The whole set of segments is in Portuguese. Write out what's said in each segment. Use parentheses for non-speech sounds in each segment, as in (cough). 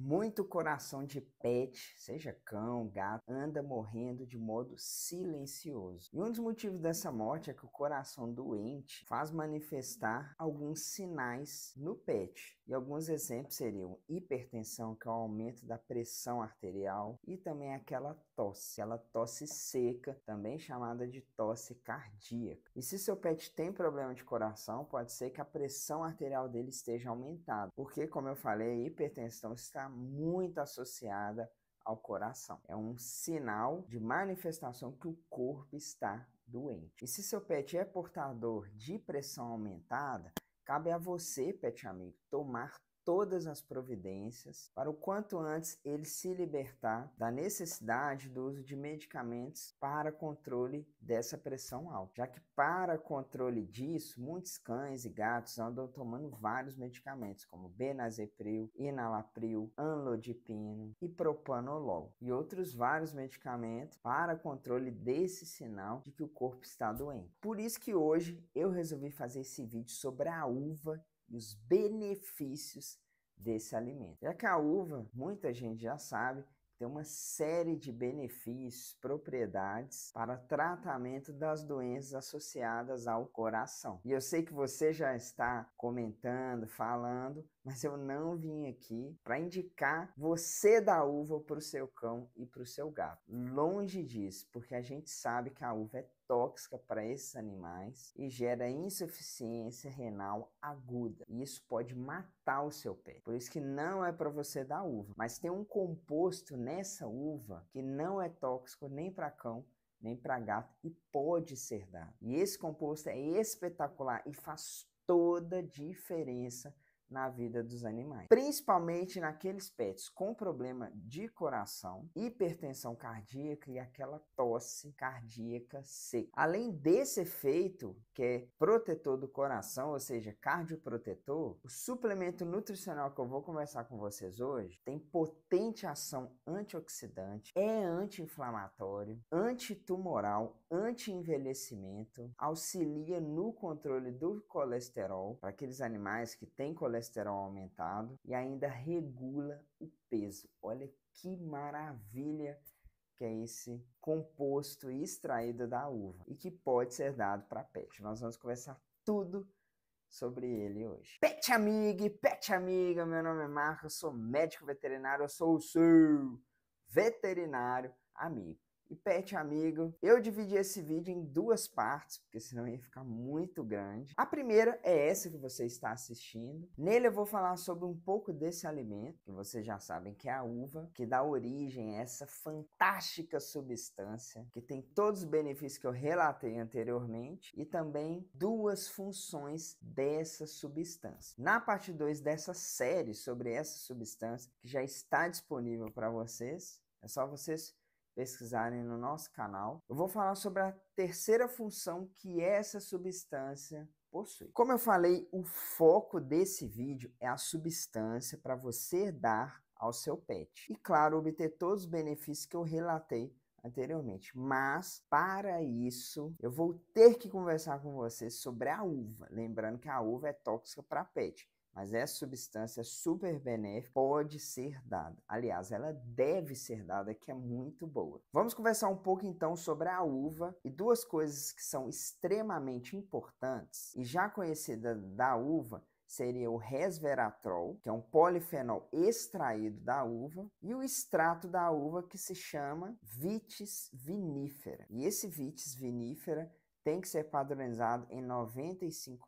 Muito coração de pet, seja cão, gato, anda morrendo de modo silencioso. E um dos motivos dessa morte é que o coração doente faz manifestar alguns sinais no pet. E alguns exemplos seriam hipertensão, que é o aumento da pressão arterial, e também aquela tosse, aquela tosse seca, também chamada de tosse cardíaca. E se seu pet tem problema de coração, pode ser que a pressão arterial dele esteja aumentada, porque, como eu falei, a hipertensão está está muito associada ao coração. É um sinal de manifestação que o corpo está doente. E se seu pet é portador de pressão aumentada, cabe a você, pet amigo, tomar todas as providências para o quanto antes ele se libertar da necessidade do uso de medicamentos para controle dessa pressão alta, já que para controle disso, muitos cães e gatos andam tomando vários medicamentos, como benazepril, enalapril, anlodipino e propanolol, e outros vários medicamentos para controle desse sinal de que o corpo está doente. Por isso que hoje eu resolvi fazer esse vídeo sobre a uva e os benefícios desse alimento. Já é que a uva, muita gente já sabe, tem uma série de benefícios, propriedades para tratamento das doenças associadas ao coração. E eu sei que você já está comentando, falando mas eu não vim aqui para indicar você dar uva para o seu cão e para o seu gato. Longe disso, porque a gente sabe que a uva é tóxica para esses animais e gera insuficiência renal aguda. E isso pode matar o seu pé. Por isso que não é para você dar uva. Mas tem um composto nessa uva que não é tóxico nem para cão nem para gato e pode ser dado. E esse composto é espetacular e faz toda a diferença na vida dos animais, principalmente naqueles pets com problema de coração, hipertensão cardíaca e aquela tosse cardíaca seca. Além desse efeito, que é protetor do coração, ou seja, cardioprotetor, o suplemento nutricional que eu vou conversar com vocês hoje tem potente ação antioxidante, é anti-inflamatório, antitumoral, anti-envelhecimento, auxilia no controle do colesterol para aqueles animais que têm colesterol colesterol aumentado e ainda regula o peso. Olha que maravilha que é esse composto extraído da uva e que pode ser dado para pet. Nós vamos conversar tudo sobre ele hoje. Pet amigo, pet amiga, meu nome é Marco, eu sou médico veterinário, eu sou o seu veterinário amigo e pet amigo. Eu dividi esse vídeo em duas partes, porque senão ia ficar muito grande. A primeira é essa que você está assistindo. Nele eu vou falar sobre um pouco desse alimento, que vocês já sabem que é a uva, que dá origem a essa fantástica substância, que tem todos os benefícios que eu relatei anteriormente, e também duas funções dessa substância. Na parte 2 dessa série sobre essa substância, que já está disponível para vocês, é só vocês pesquisarem no nosso canal, eu vou falar sobre a terceira função que essa substância possui. Como eu falei, o foco desse vídeo é a substância para você dar ao seu pet. E claro, obter todos os benefícios que eu relatei anteriormente. Mas para isso, eu vou ter que conversar com vocês sobre a uva, lembrando que a uva é tóxica para pet mas essa substância super benéfica pode ser dada. Aliás, ela deve ser dada, que é muito boa. Vamos conversar um pouco então sobre a uva e duas coisas que são extremamente importantes e já conhecida da uva seria o resveratrol, que é um polifenol extraído da uva, e o extrato da uva que se chama vitis vinifera. E esse vitis vinifera tem que ser padronizado em 95%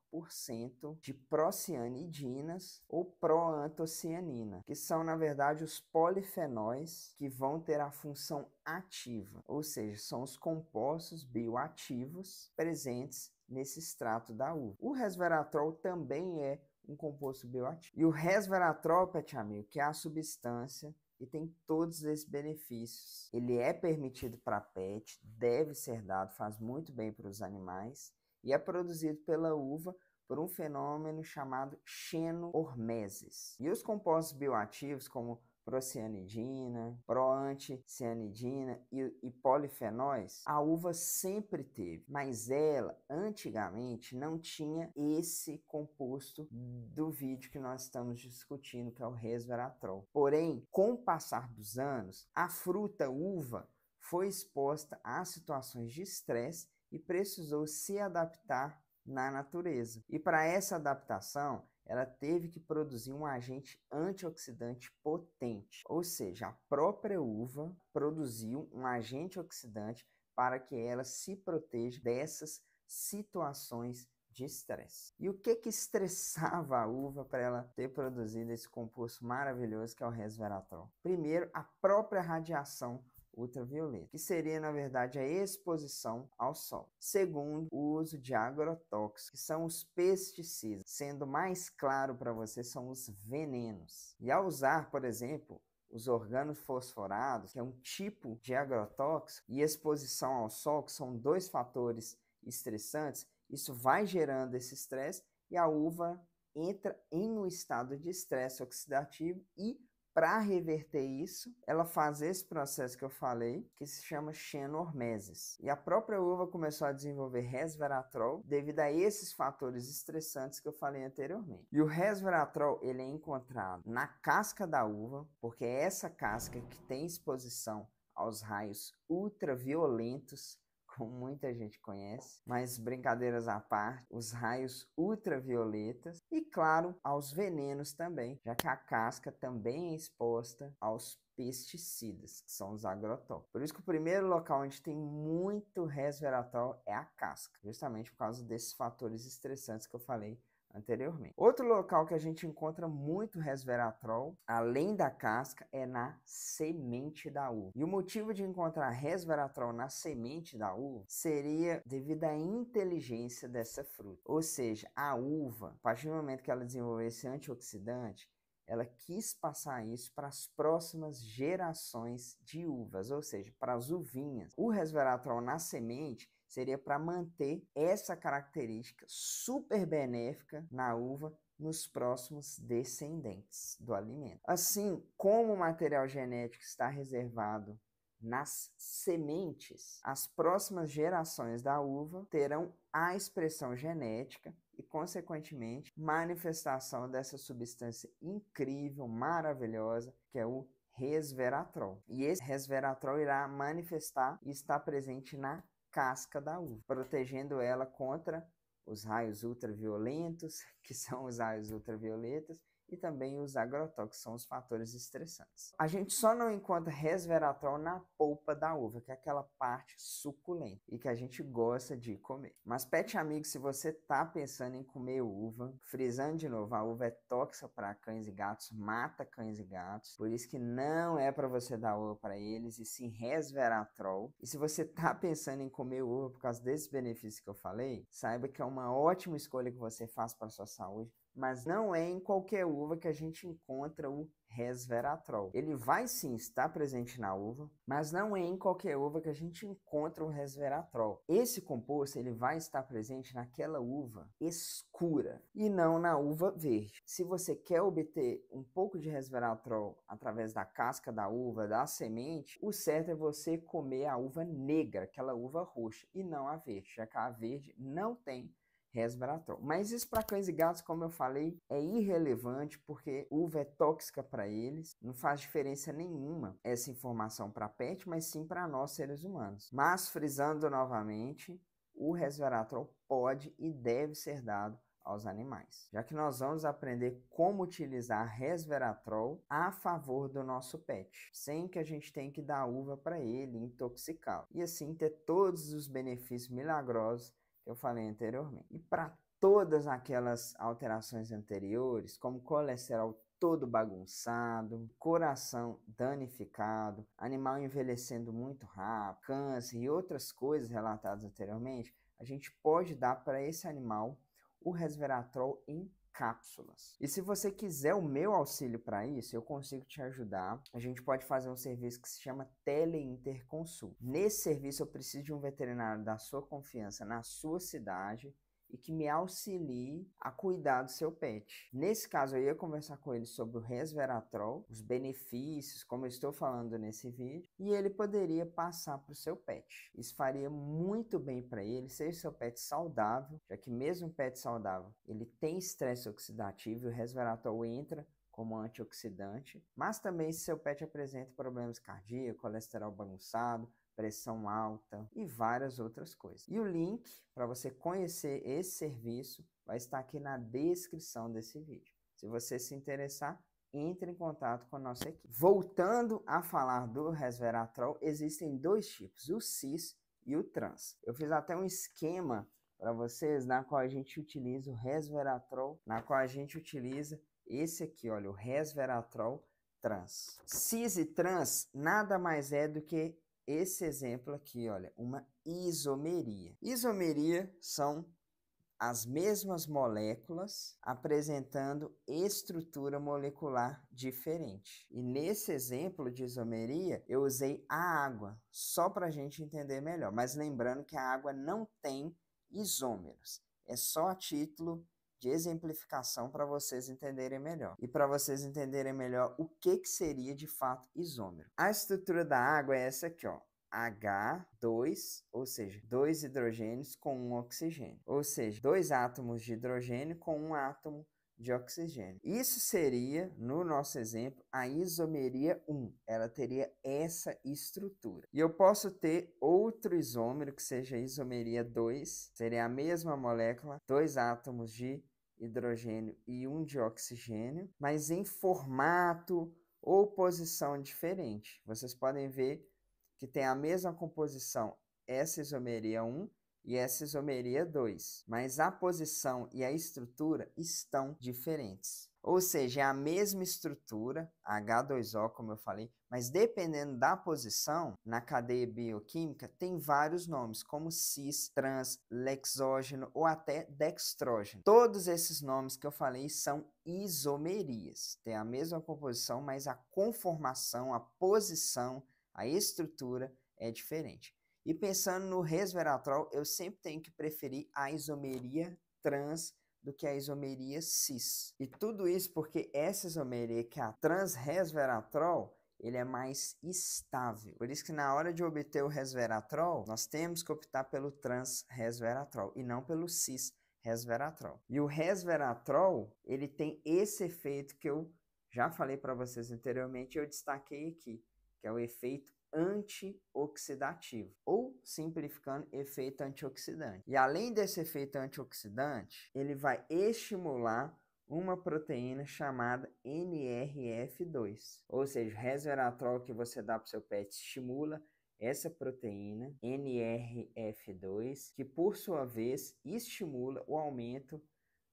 de procianidinas ou proantocianina, que são, na verdade, os polifenóis que vão ter a função ativa, ou seja, são os compostos bioativos presentes nesse extrato da uva. O resveratrol também é um composto bioativo. E o resveratrol, pet amigo, que é a substância e tem todos esses benefícios. Ele é permitido para pet, deve ser dado, faz muito bem para os animais e é produzido pela uva por um fenômeno chamado xenohormeses. E os compostos bioativos, como procianidina, proanticianidina e, e polifenóis, a uva sempre teve, mas ela antigamente não tinha esse composto do vídeo que nós estamos discutindo, que é o resveratrol. Porém, com o passar dos anos, a fruta uva foi exposta a situações de estresse e precisou se adaptar na natureza. E para essa adaptação, ela teve que produzir um agente antioxidante potente, ou seja, a própria uva produziu um agente oxidante para que ela se proteja dessas situações de estresse. E o que que estressava a uva para ela ter produzido esse composto maravilhoso que é o resveratrol? Primeiro, a própria radiação ultravioleta, que seria na verdade a exposição ao sol. Segundo, o uso de agrotóxicos, que são os pesticidas, sendo mais claro para você são os venenos. E ao usar, por exemplo, os organos fosforados, que é um tipo de agrotóxico, e exposição ao sol, que são dois fatores estressantes, isso vai gerando esse estresse e a uva entra em um estado de estresse oxidativo e para reverter isso, ela faz esse processo que eu falei, que se chama xenormeses. E a própria uva começou a desenvolver resveratrol devido a esses fatores estressantes que eu falei anteriormente. E o resveratrol, ele é encontrado na casca da uva, porque é essa casca que tem exposição aos raios ultraviolentos como muita gente conhece, mas brincadeiras à parte, os raios ultravioletas e, claro, aos venenos também, já que a casca também é exposta aos pesticidas, que são os agrotóxicos. Por isso que o primeiro local onde tem muito resveratrol é a casca, justamente por causa desses fatores estressantes que eu falei anteriormente. Outro local que a gente encontra muito resveratrol, além da casca, é na semente da uva. E o motivo de encontrar resveratrol na semente da uva seria devido à inteligência dessa fruta. Ou seja, a uva, a partir do momento que ela desenvolveu esse antioxidante, ela quis passar isso para as próximas gerações de uvas, ou seja, para as uvinhas. O resveratrol na semente seria para manter essa característica super benéfica na uva nos próximos descendentes do alimento. Assim como o material genético está reservado nas sementes, as próximas gerações da uva terão a expressão genética e, consequentemente, manifestação dessa substância incrível, maravilhosa, que é o resveratrol. E esse resveratrol irá manifestar e está presente na casca da uva, protegendo ela contra os raios ultraviolentos, (laughs) que são os raios ultravioletas, e também os agrotóxicos são os fatores estressantes. A gente só não encontra resveratrol na polpa da uva, que é aquela parte suculenta e que a gente gosta de comer. Mas pet amigo, se você tá pensando em comer uva, frisando de novo, a uva é tóxica para cães e gatos, mata cães e gatos, por isso que não é para você dar uva para eles e sim resveratrol. E se você tá pensando em comer uva por causa desses benefícios que eu falei, saiba que é uma ótima escolha que você faz para sua saúde mas não é em qualquer uva que a gente encontra o resveratrol. Ele vai sim estar presente na uva, mas não é em qualquer uva que a gente encontra o resveratrol. Esse composto ele vai estar presente naquela uva escura e não na uva verde. Se você quer obter um pouco de resveratrol através da casca da uva, da semente, o certo é você comer a uva negra, aquela uva roxa, e não a verde, já que a verde não tem resveratrol. Mas isso para cães e gatos, como eu falei, é irrelevante porque uva é tóxica para eles, não faz diferença nenhuma essa informação para pet, mas sim para nós seres humanos. Mas frisando novamente, o resveratrol pode e deve ser dado aos animais, já que nós vamos aprender como utilizar resveratrol a favor do nosso pet, sem que a gente tenha que dar uva para ele, intoxicá-lo, e assim ter todos os benefícios milagrosos que eu falei anteriormente. E para todas aquelas alterações anteriores, como colesterol todo bagunçado, coração danificado, animal envelhecendo muito rápido, câncer e outras coisas relatadas anteriormente, a gente pode dar para esse animal o resveratrol em cápsulas. E se você quiser o meu auxílio para isso, eu consigo te ajudar. A gente pode fazer um serviço que se chama teleinterconsulta Nesse serviço eu preciso de um veterinário da sua confiança na sua cidade e que me auxilie a cuidar do seu pet. Nesse caso, eu ia conversar com ele sobre o resveratrol, os benefícios, como eu estou falando nesse vídeo, e ele poderia passar para o seu pet. Isso faria muito bem para ele, seja seu pet saudável, já que mesmo um pet saudável, ele tem estresse oxidativo e o resveratrol entra como antioxidante, mas também se seu pet apresenta problemas cardíacos, colesterol bagunçado, pressão alta e várias outras coisas. E o link para você conhecer esse serviço vai estar aqui na descrição desse vídeo. Se você se interessar, entre em contato com a nossa equipe. Voltando a falar do resveratrol, existem dois tipos, o cis e o trans. Eu fiz até um esquema para vocês na qual a gente utiliza o resveratrol, na qual a gente utiliza esse aqui, olha, o resveratrol trans. Cis e trans nada mais é do que esse exemplo aqui, olha, uma isomeria. Isomeria são as mesmas moléculas apresentando estrutura molecular diferente. E nesse exemplo de isomeria, eu usei a água, só para a gente entender melhor. Mas lembrando que a água não tem isômeros, é só a título de exemplificação para vocês entenderem melhor e para vocês entenderem melhor o que, que seria de fato isômero. A estrutura da água é essa aqui, ó. H2, ou seja, dois hidrogênios com um oxigênio, ou seja, dois átomos de hidrogênio com um átomo de oxigênio. Isso seria, no nosso exemplo, a isomeria 1. Ela teria essa estrutura. E eu posso ter outro isômero que seja a isomeria 2, seria a mesma molécula, dois átomos de hidrogênio e um de oxigênio, mas em formato ou posição diferente. Vocês podem ver que tem a mesma composição essa isomeria 1 e essa isomeria 2, mas a posição e a estrutura estão diferentes. Ou seja, é a mesma estrutura, H2O, como eu falei, mas dependendo da posição na cadeia bioquímica, tem vários nomes, como cis, trans, lexógeno ou até dextrógeno. Todos esses nomes que eu falei são isomerias. Tem a mesma composição, mas a conformação, a posição, a estrutura é diferente. E pensando no resveratrol, eu sempre tenho que preferir a isomeria trans do que a isomeria cis. E tudo isso porque essa isomeria, que é a transresveratrol, ele é mais estável. Por isso que na hora de obter o resveratrol, nós temos que optar pelo transresveratrol e não pelo cis resveratrol. E o resveratrol, ele tem esse efeito que eu já falei para vocês anteriormente, eu destaquei aqui, que é o efeito antioxidativo, ou simplificando, efeito antioxidante. E além desse efeito antioxidante, ele vai estimular uma proteína chamada NRF2, ou seja, o resveratrol que você dá para o seu pet estimula essa proteína NRF2, que por sua vez estimula o aumento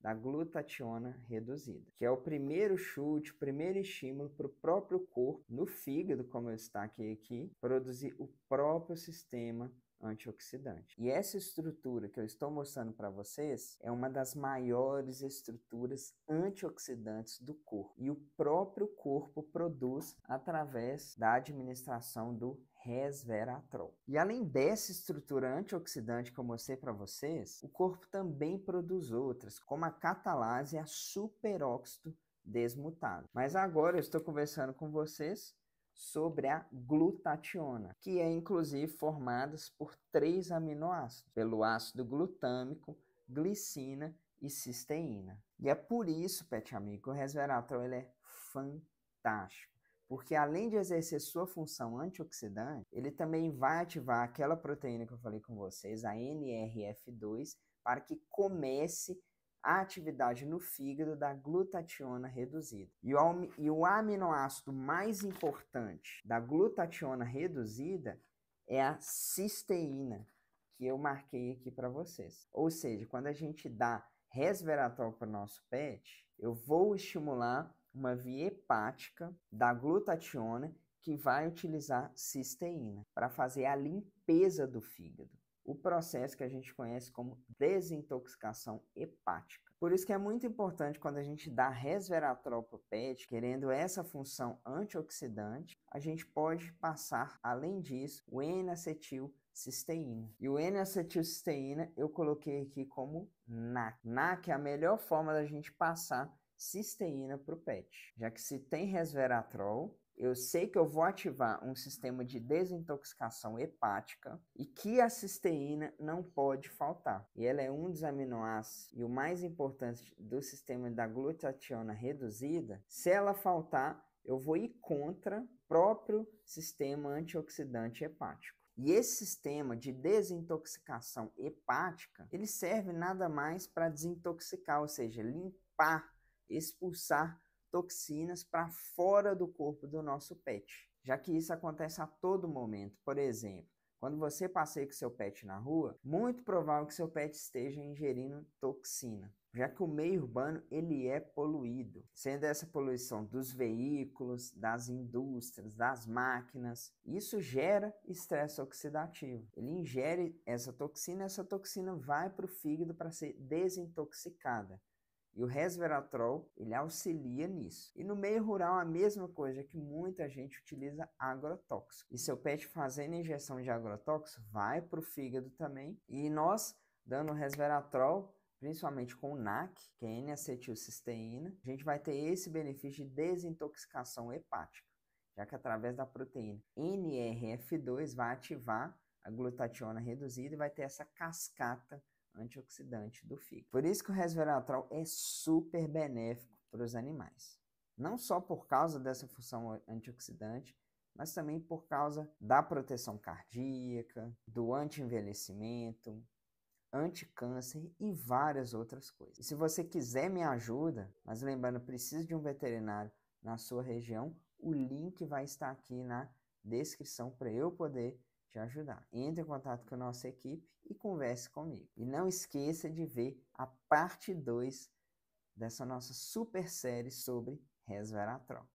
da glutationa reduzida, que é o primeiro chute, o primeiro estímulo para o próprio corpo, no fígado, como eu destaquei aqui, produzir o próprio sistema antioxidante. E essa estrutura que eu estou mostrando para vocês é uma das maiores estruturas antioxidantes do corpo. E o próprio corpo produz através da administração do resveratrol. E além dessa estrutura antioxidante que eu mostrei para vocês, o corpo também produz outras, como a catalase e a superóxido desmutado. Mas agora eu estou conversando com vocês sobre a glutationa, que é inclusive formada por três aminoácidos, pelo ácido glutâmico, glicina e cisteína. E é por isso, pet amigo, que o resveratrol ele é fantástico. Porque além de exercer sua função antioxidante, ele também vai ativar aquela proteína que eu falei com vocês, a NRF2, para que comece a atividade no fígado da glutationa reduzida. E o, e o aminoácido mais importante da glutationa reduzida é a cisteína, que eu marquei aqui para vocês. Ou seja, quando a gente dá resveratrol para o nosso PET, eu vou estimular uma via hepática da glutationa que vai utilizar cisteína para fazer a limpeza do fígado. O processo que a gente conhece como desintoxicação hepática. Por isso que é muito importante quando a gente dá resveratrol para o pet, querendo essa função antioxidante, a gente pode passar, além disso, o n acetilcisteína cisteína. E o N-acetilcisteína eu coloquei aqui como NAC. NAC é a melhor forma da gente passar cisteína para o PET, já que se tem resveratrol, eu sei que eu vou ativar um sistema de desintoxicação hepática e que a cisteína não pode faltar. E ela é um dos aminoácidos e o mais importante do sistema da glutationa reduzida. Se ela faltar, eu vou ir contra o próprio sistema antioxidante hepático. E esse sistema de desintoxicação hepática, ele serve nada mais para desintoxicar, ou seja, limpar expulsar toxinas para fora do corpo do nosso pet, já que isso acontece a todo momento. Por exemplo, quando você passeia com seu pet na rua, muito provável que seu pet esteja ingerindo toxina, já que o meio urbano ele é poluído, sendo essa poluição dos veículos, das indústrias, das máquinas. Isso gera estresse oxidativo. Ele ingere essa toxina, essa toxina vai para o fígado para ser desintoxicada. E o resveratrol, ele auxilia nisso. E no meio rural a mesma coisa, que muita gente utiliza agrotóxico. E seu pet fazendo injeção de agrotóxico vai para o fígado também. E nós, dando resveratrol, principalmente com o NAC, que é N-acetilcisteína, a gente vai ter esse benefício de desintoxicação hepática, já que através da proteína NRF2 vai ativar a glutationa reduzida e vai ter essa cascata antioxidante do fígado. Por isso que o resveratrol é super benéfico para os animais. Não só por causa dessa função antioxidante, mas também por causa da proteção cardíaca, do anti-envelhecimento, anti-câncer e várias outras coisas. E se você quiser me ajuda, mas lembrando, precisa de um veterinário na sua região, o link vai estar aqui na descrição para eu poder te ajudar. Entre em contato com a nossa equipe e converse comigo. E não esqueça de ver a parte 2 dessa nossa super série sobre resveratrol.